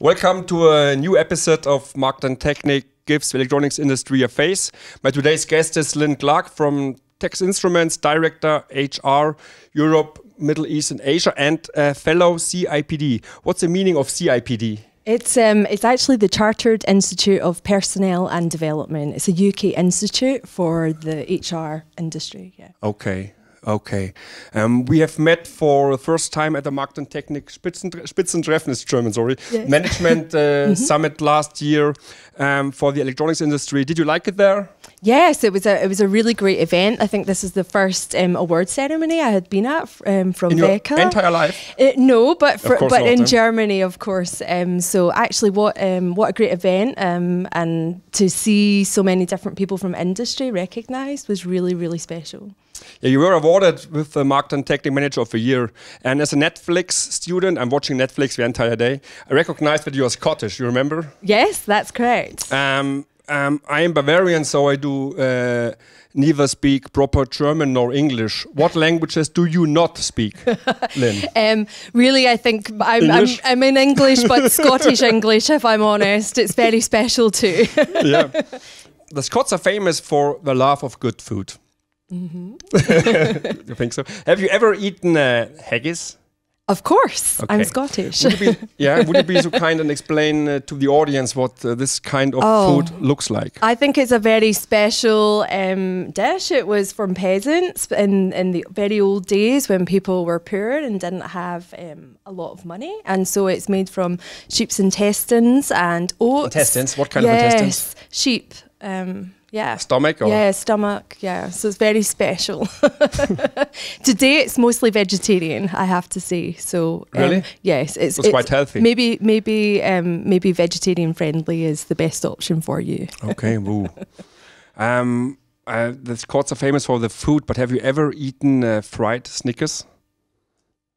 Welcome to a new episode of Mark and Technic Gives the Electronics Industry a Face. My today's guest is Lynn Clark from Tex Instruments, Director, HR, Europe, Middle East and Asia, and fellow CIPD. What's the meaning of CIPD? It's, um, it's actually the Chartered Institute of Personnel and Development. It's a UK institute for the HR industry. Yeah. Okay. Okay. Um, we have met for the first time at the Markt und Technik Spitzentreffen, Spitzentreffen German, sorry, yes. management uh, mm -hmm. summit last year um, for the electronics industry. Did you like it there? Yes, it was a it was a really great event. I think this is the first um, award ceremony I had been at um, from in Becca. entire life? Uh, no, but for, but not, in eh? Germany, of course. Um, so actually, what um, what a great event, and to see so many different people from industry recognised was really really special. Yeah, you were awarded awarded with the Marketing Technic Manager of the Year. And as a Netflix student, I'm watching Netflix the entire day. I recognize that you are Scottish. You remember? Yes, that's correct. Um, um, I am Bavarian, so I do uh, neither speak proper German nor English. What languages do you not speak, Lynn? um, really, I think I'm, I'm, I'm in English, but Scottish English, if I'm honest. It's very special too. yeah. The Scots are famous for the love of good food. Mm -hmm. you think so? Have you ever eaten uh, haggis? Of course, okay. I'm Scottish. Would be, yeah, would you be so kind and explain uh, to the audience what uh, this kind of oh, food looks like? I think it's a very special um, dish. It was from peasants in, in the very old days when people were poor and didn't have um, a lot of money. And so it's made from sheep's intestines and oats. Intestines? What kind yes, of intestines? Sheep um, yeah. Stomach? Or? Yeah, stomach. Yeah. So it's very special. Today it's mostly vegetarian, I have to say. So um, really, yes, it's, so it's, it's, quite healthy. Maybe, maybe, um, maybe vegetarian friendly is the best option for you. okay. Woo. um, uh, the Scots are famous for the food, but have you ever eaten uh, fried Snickers?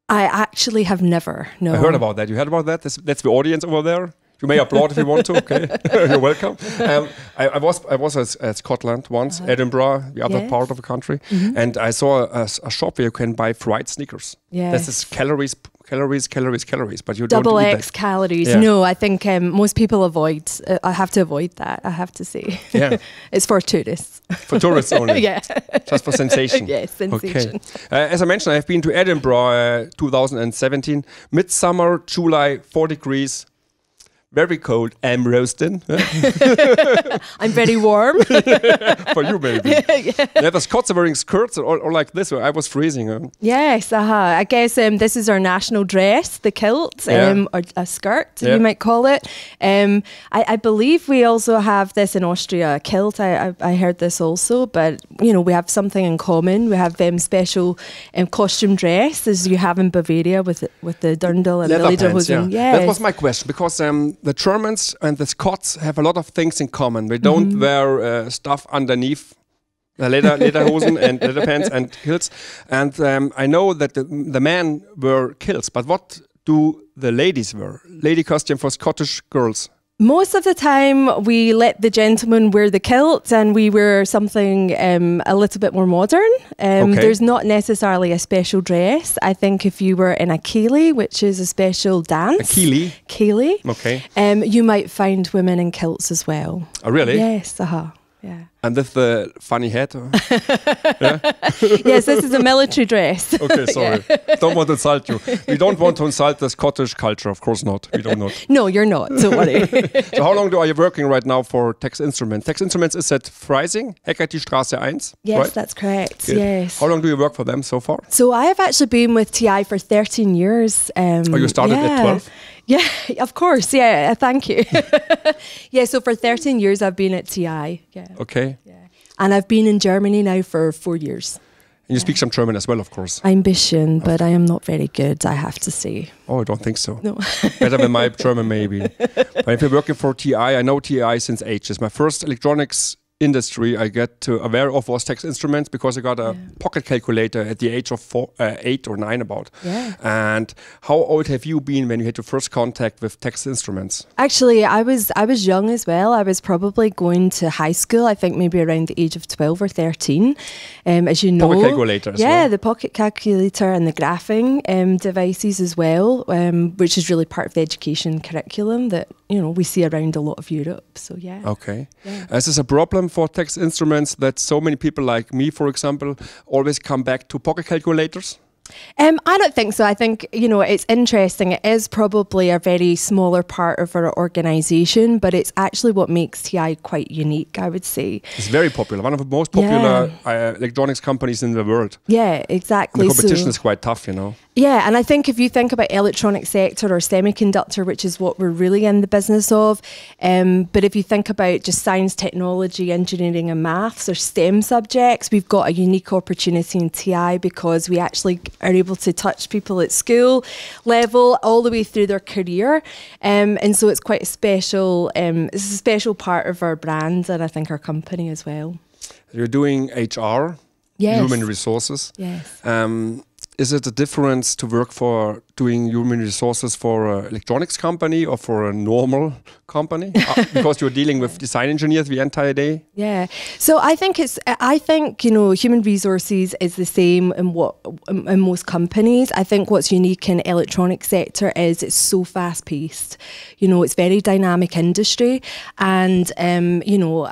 I actually have never. No. I heard about that. You heard about that? That's, that's the audience over there. You may applaud if you want to. Okay, you're welcome. Um, I, I, was I was at, at Scotland once, uh ah. -huh. Edinburgh, the other yes. part of the country, mm -hmm. and I saw a, a, shop where you can buy fried sneakers. Yeah, this is calories calories, calories, calories, but you double don't X that. calories. Yeah. No, I think um, most people avoid. Uh, I have to avoid that. I have to say, yeah, it's for tourists. For tourists only. yeah, just for sensation. yes, sensation. Okay. Uh, as I mentioned, I've been to Edinburgh uh, 2017, midsummer, July, 4 degrees, very cold. I'm roasting. I'm very warm. For you, maybe. yeah. yeah, the Scots are wearing skirts or, or like this. I was freezing. Huh? Yes, uh -huh. I guess um, this is our national dress, the kilt, yeah. um, or a skirt, yeah. you might call it. Um, I, I, believe we also have this in Austria, a kilt. I, I, I, heard this also, but you know, we have something in common. We have um, special um, costume dress as you have in Bavaria with with the dirndl and Leather the lederhosen. yeah. that was my question because um, the Germans and the Scots have a lot of things in common. They don't mm wear uh, stuff underneath. Uh, leather, lederhosen and leather pants and kilts, and um, I know that the, the men wear kilts, but what do the ladies wear? Lady costume for Scottish girls. Most of the time, we let the gentleman wear the kilt and we wear something um, a little bit more modern. Um, okay. There's not necessarily a special dress. I think if you were in a keely, which is a special dance, a keely, keely, okay, um, you might find women in kilts as well. Oh, really? Yes, uh huh. Yeah. And this the funny hat? yeah? yes, this is a military dress. okay, sorry. Yeah. Don't want to insult you. We don't want to insult the Scottish culture. Of course not. We don't know. no, you're not. So worry. so how long do, are you working right now for Tex Instruments? Tex Instruments is at Freising, Heckerty Straße 1. Yes, right? that's correct. Good. Yes. How long do you work for them so far? So I have actually been with TI for 13 years. Um, oh, you started yeah. at 12? Yeah, of course. Yeah, thank you. yeah, so for 13 years I've been at TI. Yeah. Okay. Yeah. And I've been in Germany now for four years. And you speak some German as well, of course. Ambition, but I am not very good, I have to say. Oh, I don't think so. No. Better than my German, maybe. But I've been working for TI. I know TI since ages. My first electronics industry, I get aware of was text instruments because I got a yeah. pocket calculator at the age of four, uh, eight or nine, about. Yeah. And how old have you been when you had your first contact with text instruments? Actually, I was I was young as well. I was probably going to high school. I think maybe around the age of twelve or thirteen. Um, as you know, pocket calculator. yeah, well. the pocket calculator and the graphing um, devices as well, um, which is really part of the education curriculum that you know we see around a lot of Europe. So yeah. Okay. Yeah. Uh, is this a problem for text instruments that so many people like me, for example, always come back to pocket calculators um, I don't think so. I think, you know, it's interesting. It is probably a very smaller part of our organisation, but it's actually what makes TI quite unique, I would say. It's very popular, one of the most popular yeah. uh, electronics companies in the world. Yeah, exactly. And the competition so, is quite tough, you know. Yeah, and I think if you think about electronic sector or semiconductor, which is what we're really in the business of, um, but if you think about just science, technology, engineering and maths or STEM subjects, we've got a unique opportunity in TI because we actually are able to touch people at school level all the way through their career. Um, and so it's quite a special, um, it's a special part of our brand and I think our company as well. You're doing HR, yes. human resources. Yes. Um, is it a difference to work for doing human resources for an electronics company or for a normal company uh, because you're dealing with design engineers the entire day yeah so i think it's i think you know human resources is the same in what in most companies i think what's unique in electronic sector is it's so fast paced you know it's very dynamic industry and um, you know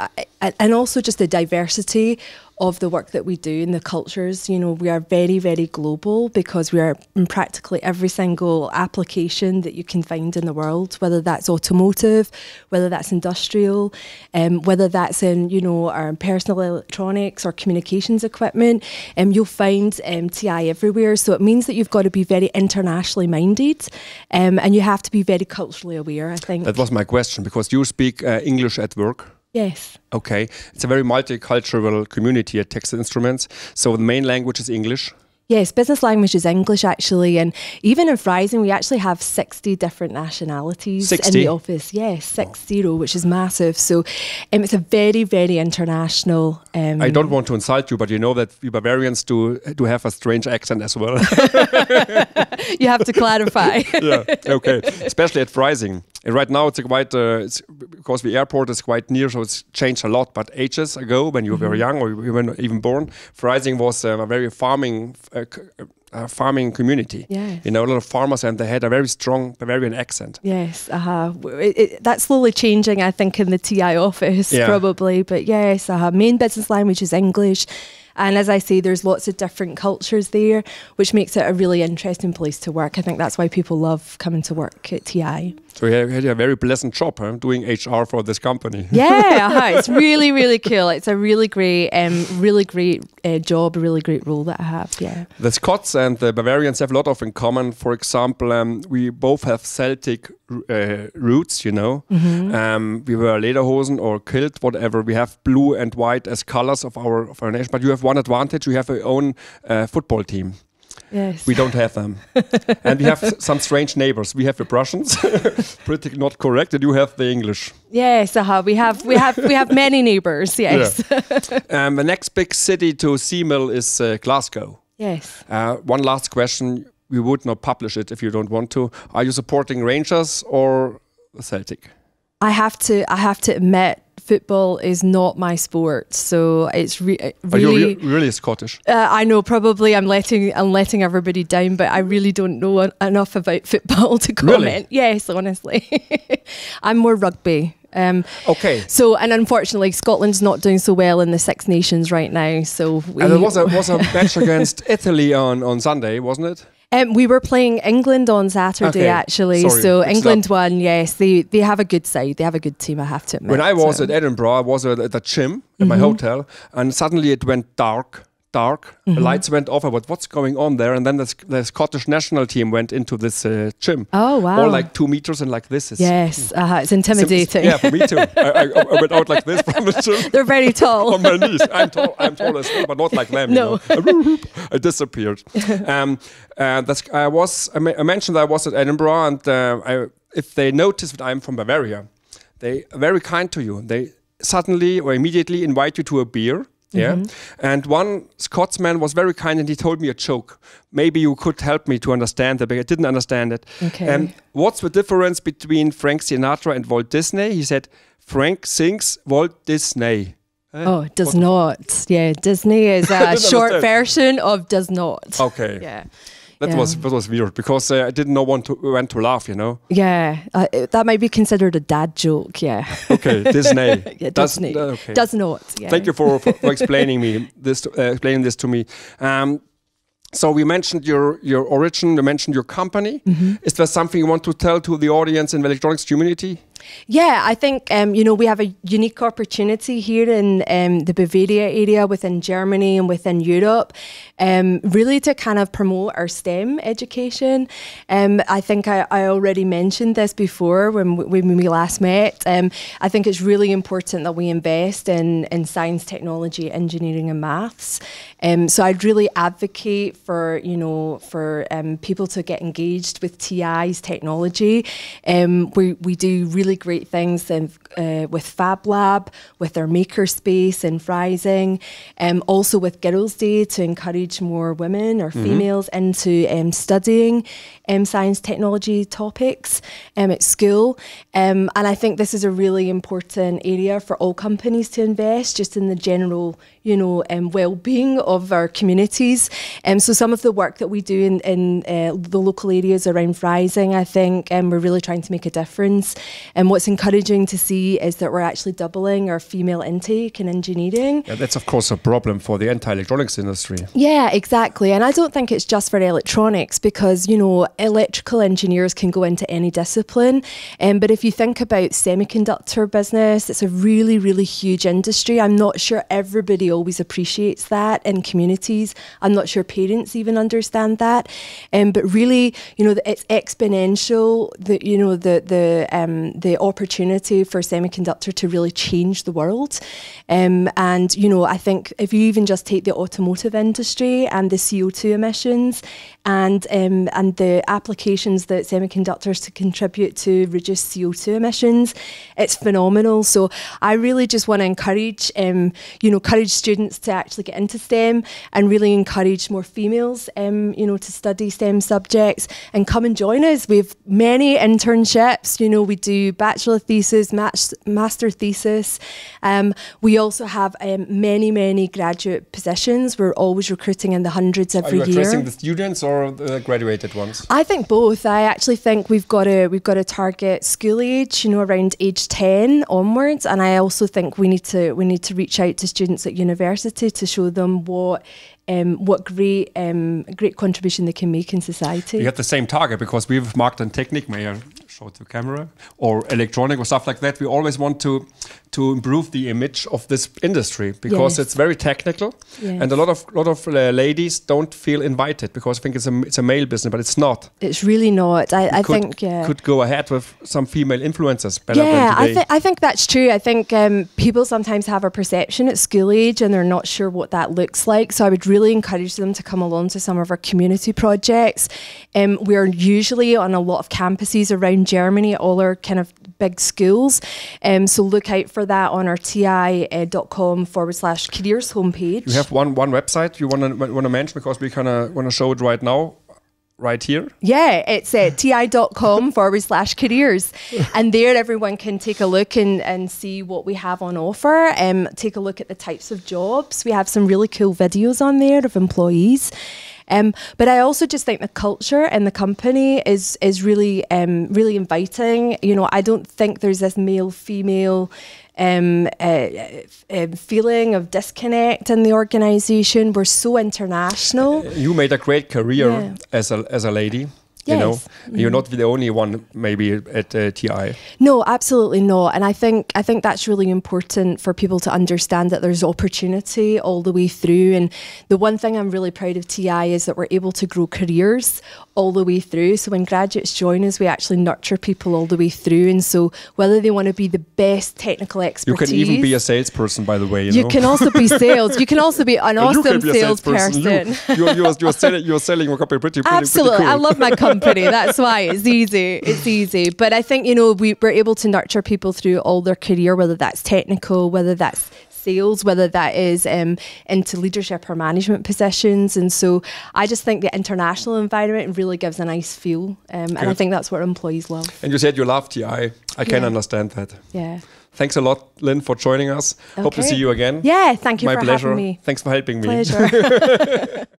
and also just the diversity of the work that we do in the cultures. You know, we are very, very global because we are in practically every single application that you can find in the world, whether that's automotive, whether that's industrial, um, whether that's in, you know, our personal electronics or communications equipment. Um, you'll find um, TI everywhere. So it means that you've got to be very internationally minded um, and you have to be very culturally aware, I think. That was my question because you speak uh, English at work. Yes. Okay. It's a very multicultural community at Texas Instruments. So the main language is English. Yes, business language is English actually, and even in Friesen we actually have sixty different nationalities 60? in the office. Yes, six zero, which is massive. So um, it's a very, very international. Um, I don't want to insult you, but you know that we Bavarians do do have a strange accent as well. you have to clarify. yeah, okay, especially at Friesen. And right now, it's quite uh, it's because the airport is quite near, so it's changed a lot. But ages ago, when you were mm -hmm. young or you were even born, Freising was uh, a very farming uh, a, uh, a uh, uh, farming community. Yes. You know, a lot of farmers and they had a very strong Bavarian accent. Yes, uh -huh. it, it, that's slowly changing, I think, in the TI office yeah. probably. But yes, uh -huh. main business language is English. And as I say, there's lots of different cultures there, which makes it a really interesting place to work. I think that's why people love coming to work at TI. So you had a very pleasant job huh? doing HR for this company. Yeah, uh-huh, it's really, really cool. It's a really great, um, really great uh, job, a really great role that I have. Yeah. The Scots and the Bavarians have a lot of in common. For example, um, we both have Celtic uh, roots, you know. Mm -hmm. um, we wear lederhosen or kilt, whatever. We have blue and white as colors of our, of our nation. But you have one advantage: you have your own uh, football team. Yes. We don't have them. and we have some strange neighbors. We have the Prussians, pretty not correct, and you have the English. Yes, uh -huh. we have we have we have many neighbors. Yes. Yeah. Um, the next big city to Seamill is uh, Glasgow. Yes. Uh, one last question: We would not publish it if you don't want to. Are you supporting Rangers or Celtic? I have to. I have to admit football is not my sport, so it's re- uh, really, re- really Scottish. Uh, I know, probably I'm letting I'm letting everybody down, but I really don't know enough about football to comment. Really? Yes, honestly, I'm more rugby. Um, okay. So, and unfortunately, Scotland's not doing so well in the Six Nations right now. So, we and there was a was a match against Italy on on Sunday, wasn't it? Um, we were playing England on Saturday, okay. actually. Sorry, so England up. won. Yes, they they have a good side. They have a good team. I have to admit. When I was so. at Edinburgh, I was at the gym in mm -hmm. my mm-hmm. hotel, and suddenly it went dark dark. Mm -hmm. lights went off. I went, what's going on there? And then the, the Scottish national team went into this uh, gym. Oh, wow. Or like two meters and like this. Is, yes, uh -huh. it's intimidating. yeah, for me too. I, I, I, went out like this from the gym. They're very tall. on my knees. I'm tall, I'm tall as well, but not like them. No. You know? I disappeared. Um, uh, that's, I, was, I, mentioned I was at Edinburgh and uh, I, if they notice that I'm from Bavaria, they are very kind to you. They suddenly or immediately invite you to a beer yeah. Mm -hmm. And one Scotsman was very kind and he told me a joke. Maybe you could help me to understand it, but I didn't understand it. Okay. Um, what's the difference between Frank Sinatra and Walt Disney? He said, Frank sings Walt Disney. Uh, oh, does not. Yeah, Disney is a short understand. version of does not. Okay. Yeah that yeah. was that was weird because uh, I didn't know when to when to laugh. You know. Yeah, uh, that might be considered a dad joke. Yeah. Okay, Disney. yeah, Does, Disney. Uh, okay. Does not. Yeah. Thank you for, for, for explaining me this uh, explaining this to me. Um, so we mentioned your your origin. We mentioned your company. Mm -hmm. Is there something you want to tell to the audience in the electronics community? Yeah, I think um, you know we have a unique opportunity here in um, the Bavaria area within Germany and within Europe, um, really to kind of promote our STEM education. Um, I think I, I, already mentioned this before when we, when we last met. Um, I think it's really important that we invest in in science, technology, engineering, and maths. Um, so I'd really advocate for you know for people to get engaged with TI's technology. we we do really really great things in, uh, with Fab Lab, with their makerspace in Rising, um, also with Girls' Day to encourage more women or mm-hmm. females into um, studying um, science technology topics um, at school. Um, and I think this is a really important area for all companies to invest just in the general you know, um, well-being of our communities. Um, so some of the work that we do in, in uh, the local areas around Rising, I think, um, we're really trying to make a difference. And what's encouraging to see is that we're actually doubling our female intake in engineering. Yeah, that's of course a problem for the entire electronics industry. Yeah, exactly. And I don't think it's just for electronics because, you know, electrical engineers can go into any discipline. Um, but if you think about semiconductor business, it's a really, really huge industry. I'm not sure everybody always appreciates that in communities. I'm not sure parents even understand that. Um, but really, you know, it's exponential. That you know the the um, the opportunity for semiconductor to really change the world. Um, and you know, I think if you even just take the automotive industry and the CO2 emissions, and um, and the applications that semiconductors to contribute to reduce CO2 emissions, it's phenomenal. So I really just want to encourage, um, you know, courage students to actually get into STEM and really encourage more females, um, you know, to study STEM subjects and come and join us. We have many internships. You know, we do bachelor thesis, master thesis. Um, we also have um, many, many graduate positions. We're always recruiting in the hundreds every year. Are you addressing the students or the graduated ones? I think both. I actually think we've got to we've got to target school age, you know, around age ten onwards, and I also think we need to we need to reach out to students at university university to show them what um, what great um, great contribution they can make in society. We have the same target because we've marked on technique, may I show to camera, or electronic or stuff like that. We always want to to improve the image of this industry because yes. it's very technical yes. and a lot of lot of uh, ladies don't feel invited because I think it's a it's a male business but it's not it's really not I, I could, think yeah could go ahead with some female influencers yeah I, th I think that's true I think um, people sometimes have a perception at school age and they're not sure what that looks like so I would really encourage them to come along to some of our community projects um, we're usually on a lot of campuses around Germany all our kind of big schools um, so look out for for that on our ti.com forward slash careers homepage. You have one one website you want to want to mention because we kind of want to show it right now right here? Yeah, it's at ti.com forward slash careers. And there everyone can take a look and, and see what we have on offer. Um, take a look at the types of jobs. We have some really cool videos on there of employees. Um, but I also just think the culture in the company is is really um, really inviting. You know, I don't think there's this male female um, a, uh, uh, um, feeling of disconnect in the organization. We're so international. You made a great career yeah. as, a, as a lady. Yes. You know, mm you're not the only one, maybe at uh, TI. No, absolutely not. And I think I think that's really important for people to understand that there's opportunity all the way through. And the one thing I'm really proud of TI is that we're able to grow careers all the way through. So when graduates join us, we actually nurture people all the way through. And so whether they want to be the best technical expertise, you can even be a salesperson, by the way. You, you know? can also be sales. You can also be an awesome salesperson. Sales you, you're, you're, you're, selling, you're selling a company pretty, pretty, Absolutely, pretty cool. I love my company. company. That's why it's easy. It's easy. But I think, you know, we, we're able to nurture people through all their career, whether that's technical, whether that's sales, whether that is um, into leadership or management positions. And so I just think the international environment really gives a nice feel. Um, and I think that's what employees love. And you said you love TI. I yeah. can understand that. Yeah. Thanks a lot, Lynn, for joining us. Okay. Hope to see you again. Yeah, thank you My pleasure. Thanks for helping me. Pleasure.